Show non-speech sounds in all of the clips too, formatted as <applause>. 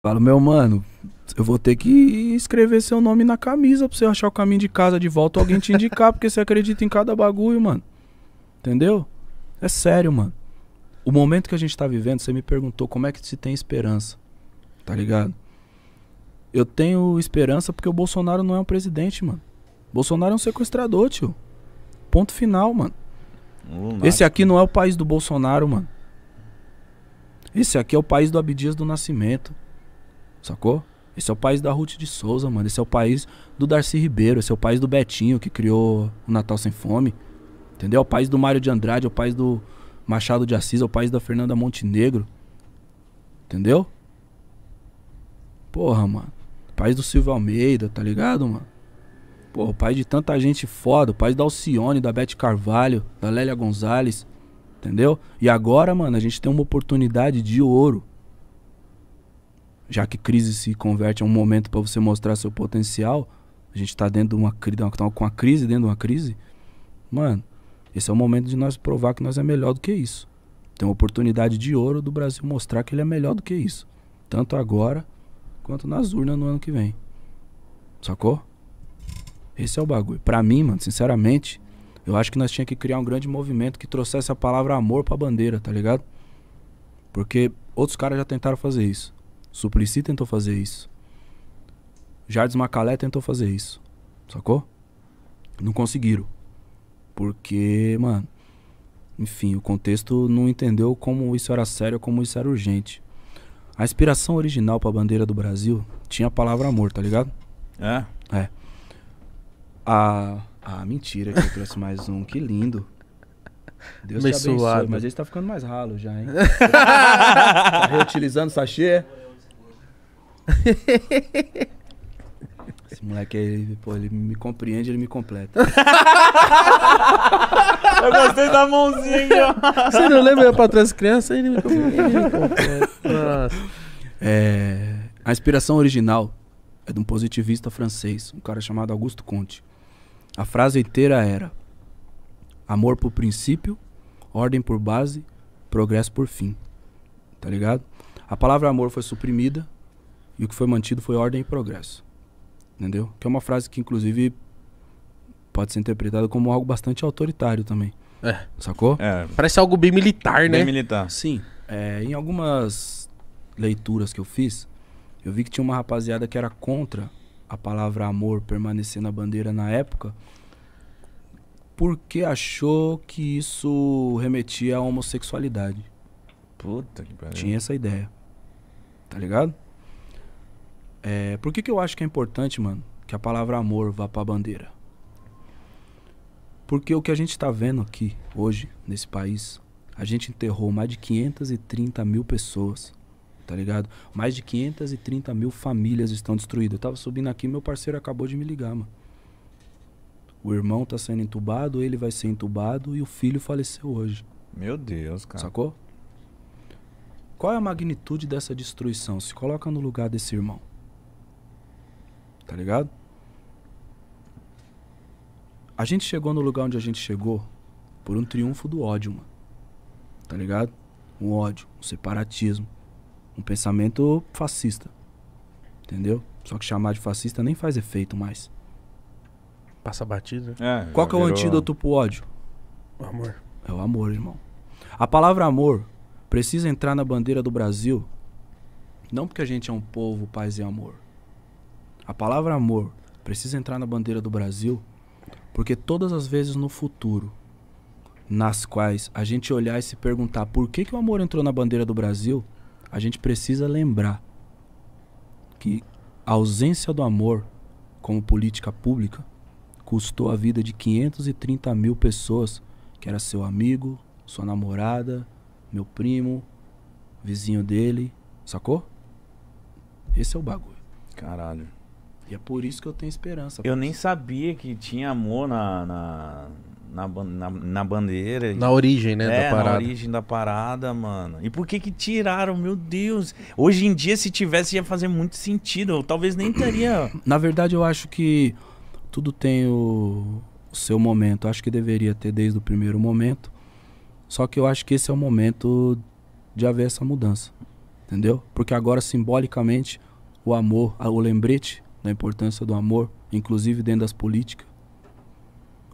Falo, meu mano, eu vou ter que escrever seu nome na camisa pra você achar o caminho de casa de volta alguém te indicar, <laughs> porque você acredita em cada bagulho, mano. Entendeu? É sério, mano. O momento que a gente tá vivendo, você me perguntou como é que se tem esperança. Tá ligado? Eu tenho esperança porque o Bolsonaro não é um presidente, mano. Bolsonaro é um sequestrador, tio. Ponto final, mano. Lunático. Esse aqui não é o país do Bolsonaro, mano. Esse aqui é o país do Abdias do Nascimento. Sacou? Esse é o país da Ruth de Souza, mano. Esse é o país do Darcy Ribeiro. Esse é o país do Betinho, que criou o Natal Sem Fome. Entendeu? É o país do Mário de Andrade. É o país do Machado de Assis. É o país da Fernanda Montenegro. Entendeu? Porra, mano. País do Silvio Almeida, tá ligado, mano? Porra, o país de tanta gente foda. O país da Alcione, da Beth Carvalho, da Lélia Gonzalez. Entendeu? E agora, mano, a gente tem uma oportunidade de ouro já que crise se converte em um momento para você mostrar seu potencial, a gente está dentro de uma crise, tá com uma crise dentro de uma crise, mano, esse é o momento de nós provar que nós é melhor do que isso. Tem uma oportunidade de ouro do Brasil mostrar que ele é melhor do que isso, tanto agora quanto nas urnas no ano que vem. Sacou? Esse é o bagulho. Para mim, mano, sinceramente, eu acho que nós tinha que criar um grande movimento que trouxesse a palavra amor para a bandeira, tá ligado? Porque outros caras já tentaram fazer isso. Suplicy tentou fazer isso. Jardim Macalé tentou fazer isso. Sacou? Não conseguiram. Porque, mano. Enfim, o contexto não entendeu como isso era sério, como isso era urgente. A inspiração original para a bandeira do Brasil tinha a palavra amor, tá ligado? É? É. A. Ah, mentira, que eu trouxe mais um. Que lindo. Deus Meio te abençoe, mas esse tá ficando mais ralo já, hein? <laughs> tá reutilizando sachê? <laughs> Esse moleque aí, pô, ele me compreende, ele me completa. <laughs> eu gostei da mãozinha Você não lembra eu pra trás criança? Ele me compreende, É, a inspiração original é de um positivista francês, um cara chamado Augusto Conte. A frase inteira era: amor por princípio, ordem por base, progresso por fim. Tá ligado? A palavra amor foi suprimida e o que foi mantido foi ordem e progresso. Entendeu? Que é uma frase que, inclusive, pode ser interpretada como algo bastante autoritário também. É. Sacou? É. Parece algo bem militar, né? Bem militar. Sim. É, em algumas leituras que eu fiz, eu vi que tinha uma rapaziada que era contra a palavra amor permanecer na bandeira na época, porque achou que isso remetia à homossexualidade. Puta que pariu. Tinha essa ideia. Tá ligado? É, por que, que eu acho que é importante, mano, que a palavra amor vá para a bandeira? Porque o que a gente está vendo aqui hoje, nesse país, a gente enterrou mais de 530 mil pessoas, tá ligado? Mais de 530 mil famílias estão destruídas. Eu tava subindo aqui, meu parceiro acabou de me ligar, mano. O irmão tá sendo entubado, ele vai ser entubado e o filho faleceu hoje. Meu Deus, cara. Sacou? Qual é a magnitude dessa destruição? Se coloca no lugar desse irmão. Tá ligado? A gente chegou no lugar onde a gente chegou por um triunfo do ódio, mano. Tá ligado? Um ódio, um separatismo, um pensamento fascista. Entendeu? Só que chamar de fascista nem faz efeito mais. Passa batida. É, Qual que é o antídoto pro ódio? O amor. É o amor, irmão. A palavra amor precisa entrar na bandeira do Brasil não porque a gente é um povo paz e amor a palavra amor precisa entrar na bandeira do Brasil, porque todas as vezes no futuro nas quais a gente olhar e se perguntar por que, que o amor entrou na bandeira do Brasil, a gente precisa lembrar que a ausência do amor como política pública custou a vida de 530 mil pessoas, que era seu amigo, sua namorada, meu primo, vizinho dele, sacou? Esse é o bagulho. Caralho. E é por isso que eu tenho esperança. Eu nem sabia que tinha amor na, na, na, na, na bandeira. Na origem, né? É, da parada. na origem da parada, mano. E por que que tiraram? Meu Deus. Hoje em dia, se tivesse, ia fazer muito sentido. Eu talvez nem teria. <coughs> na verdade, eu acho que tudo tem o, o seu momento. acho que deveria ter desde o primeiro momento. Só que eu acho que esse é o momento de haver essa mudança. Entendeu? Porque agora, simbolicamente, o amor, o lembrete da importância do amor, inclusive dentro das políticas.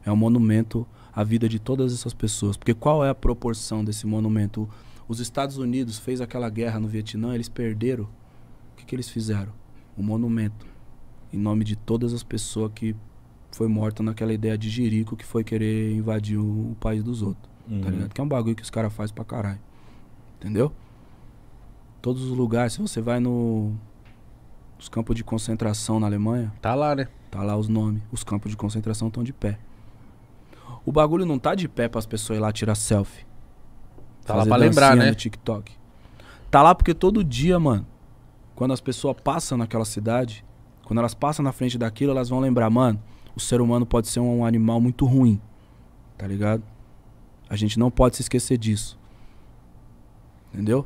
É um monumento à vida de todas essas pessoas. Porque qual é a proporção desse monumento? Os Estados Unidos fez aquela guerra no Vietnã, eles perderam. O que, que eles fizeram? Um monumento em nome de todas as pessoas que foi morta naquela ideia de jirico que foi querer invadir o, o país dos outros. Tá uhum. Tá ligado? Que é um bagulho que os caras fazem pra caralho. Entendeu? Todos os lugares, se você vai no os campos de concentração na Alemanha. Tá lá, né? Tá lá os nomes. Os campos de concentração estão de pé. O bagulho não tá de pé para as pessoas ir lá tirar selfie. Tá lá pra lembrar, né? No TikTok. Tá lá porque todo dia, mano, quando as pessoas passam naquela cidade, quando elas passam na frente daquilo, elas vão lembrar, mano, o ser humano pode ser um animal muito ruim. Tá ligado? A gente não pode se esquecer disso. Entendeu?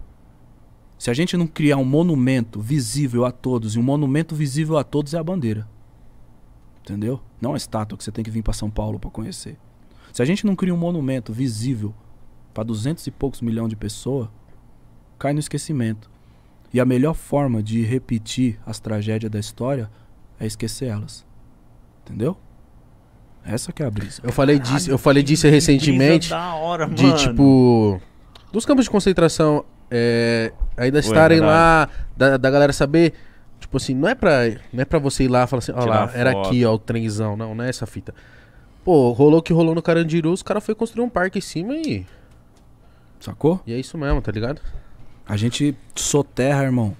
Se a gente não criar um monumento visível a todos, e um monumento visível a todos é a bandeira. Entendeu? Não é estátua que você tem que vir para São Paulo para conhecer. Se a gente não cria um monumento visível para duzentos e poucos milhões de pessoas, cai no esquecimento. E a melhor forma de repetir as tragédias da história é esquecer elas. Entendeu? Essa que é a brisa. Eu falei Caralho, disso, eu falei disso recentemente. Da hora, de tipo, mano. tipo dos campos de concentração é, ainda estarem lá, da, da galera saber. Tipo assim, não é pra, não é pra você ir lá e falar assim, ó lá, era aqui, ó, o trenzão. Não, não é essa fita. Pô, rolou que rolou no Carandiru, os caras foi construir um parque em cima e. Sacou? E é isso mesmo, tá ligado? A gente soterra, irmão,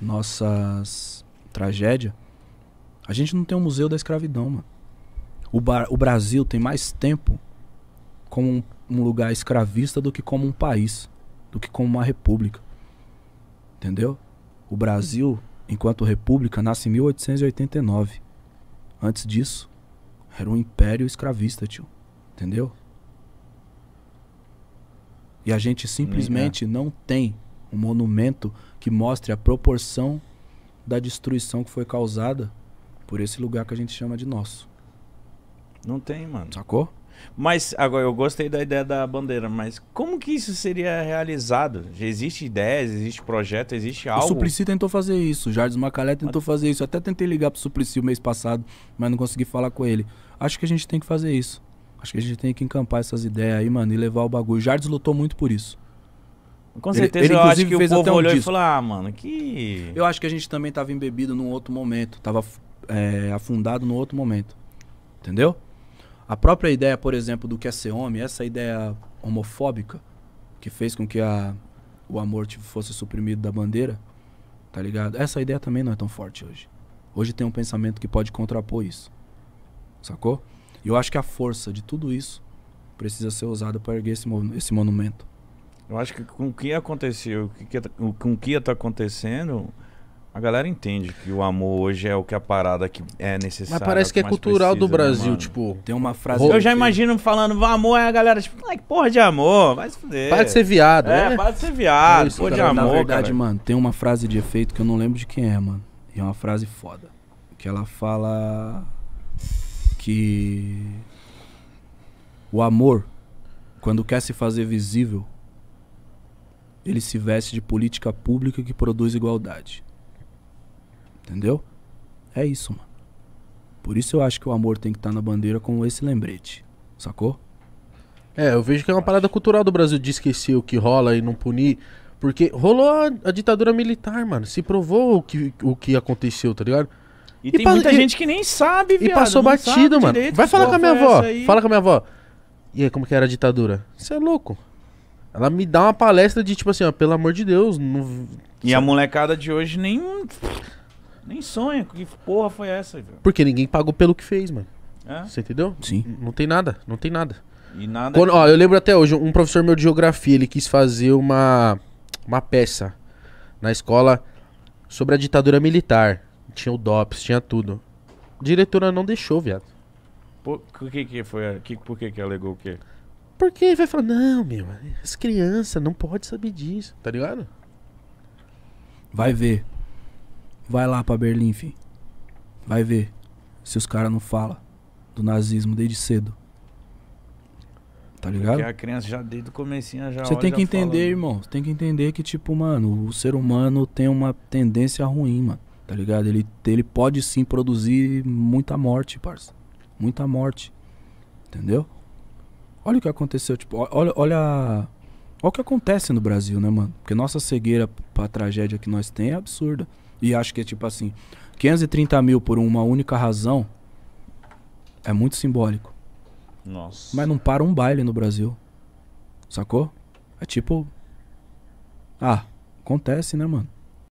nossas tragédia. A gente não tem um museu da escravidão, mano. O, bar, o Brasil tem mais tempo como um, um lugar escravista do que como um país do que como uma república. Entendeu? O Brasil, enquanto república, nasce em 1889. Antes disso, era um império escravista, tio. Entendeu? E a gente simplesmente uhum. não tem um monumento que mostre a proporção da destruição que foi causada por esse lugar que a gente chama de nosso. Não tem, mano. Sacou? Mas agora eu gostei da ideia da bandeira, mas como que isso seria realizado? Já existe ideias, existe projeto, existe algo? O Suplicy tentou fazer isso, o Jardim Macalé tentou fazer isso. Eu até tentei ligar pro Suplicy o mês passado, mas não consegui falar com ele. Acho que a gente tem que fazer isso. Acho que a gente tem que encampar essas ideias aí, mano, e levar o bagulho. O Jardim lutou muito por isso. Com certeza ele, ele, eu acho que o povo um olhou disco. e falou, ah, mano, que... Eu acho que a gente também tava embebido num outro momento, tava é, afundado num outro momento, entendeu? A própria ideia, por exemplo, do que é ser homem, essa ideia homofóbica que fez com que a, o amor tipo, fosse suprimido da bandeira, tá ligado? Essa ideia também não é tão forte hoje. Hoje tem um pensamento que pode contrapor isso, sacou? E eu acho que a força de tudo isso precisa ser usada para erguer esse, esse monumento. Eu acho que com o que aconteceu, tá, com o que está acontecendo, a galera entende que o amor hoje é o que a parada que é necessária. Mas parece que é cultural precisa, do né, Brasil, né, tipo. Tem uma frase. Eu já imagino falando amor, é a galera, tipo, ah, que porra de amor, vai se fuder. Para de ser viado, é, né? Para de ser viado, é Isso, porra cara, de amor. Na verdade, cara. mano, tem uma frase de efeito que eu não lembro de quem é, mano. E é uma frase foda. Que ela fala que o amor, quando quer se fazer visível, ele se veste de política pública que produz igualdade. Entendeu? É isso, mano. Por isso eu acho que o amor tem que estar tá na bandeira com esse lembrete. Sacou? É, eu vejo que é uma parada cultural do Brasil de esquecer o que rola e não punir. Porque rolou a, a ditadura militar, mano. Se provou o que, o que aconteceu, tá ligado? E, e tem muita e, gente que nem sabe, viado. E passou batido, mano. Direito, Vai falar com a minha avó. Aí. Fala com a minha avó. E aí, como que era a ditadura? Você é louco. Ela me dá uma palestra de tipo assim, ó, pelo amor de Deus. Não... E a molecada de hoje nem. Nem sonha. Que porra foi essa, velho? Porque ninguém pagou pelo que fez, mano. É? Você entendeu? Sim. não tem nada, não tem nada. E nada. Quando, é ó, eu lembro até hoje, um professor meu de geografia, ele quis fazer uma, uma peça na escola sobre a ditadura militar. Tinha o DOPS, tinha tudo. A diretora não deixou, viado. Por que, que foi? Que, por que, que alegou o quê? Porque vai falar, não, meu, as crianças não pode saber disso, tá ligado? Vai ver. Vai lá pra Berlim, fi. Vai ver se os caras não falam do nazismo desde cedo. Tá ligado? Porque a criança já desde o comecinho já Você tem que entender, né? irmão. Você tem que entender que, tipo, mano, o ser humano tem uma tendência ruim, mano. Tá ligado? Ele, ele pode sim produzir muita morte, parça. Muita morte. Entendeu? Olha o que aconteceu, tipo, olha, olha, olha o que acontece no Brasil, né, mano? Porque nossa cegueira pra tragédia que nós tem é absurda. E acho que é tipo assim: 530 mil por uma única razão é muito simbólico. Nossa. Mas não para um baile no Brasil. Sacou? É tipo. Ah, acontece, né, mano?